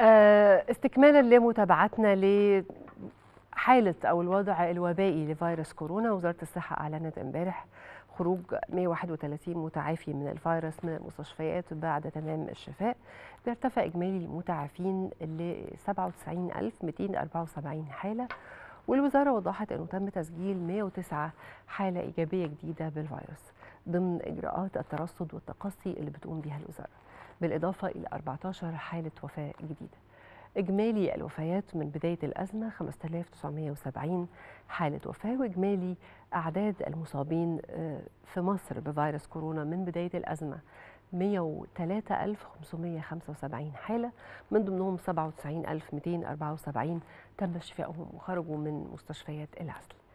آه، استكمالا لمتابعتنا ل حالة أو الوضع الوبائي لفيروس كورونا وزارة الصحة أعلنت امبارح خروج 131 متعافي من الفيروس من المستشفيات بعد تمام الشفاء بيرتفع إجمالي المتعافين ل 97274 حالة والوزارة وضحت أنه تم تسجيل 109 حالة إيجابية جديدة بالفيروس ضمن إجراءات الترصد والتقصي اللي بتقوم بها الوزارة بالإضافة إلى 14 حالة وفاة جديدة إجمالي الوفيات من بداية الأزمة 5970 حالة وفاة وإجمالي أعداد المصابين آه، في مصر بفيروس كورونا من بداية الأزمة 103575 حالة من ضمنهم 97274 تم شفائهم وخرجوا من مستشفيات العزل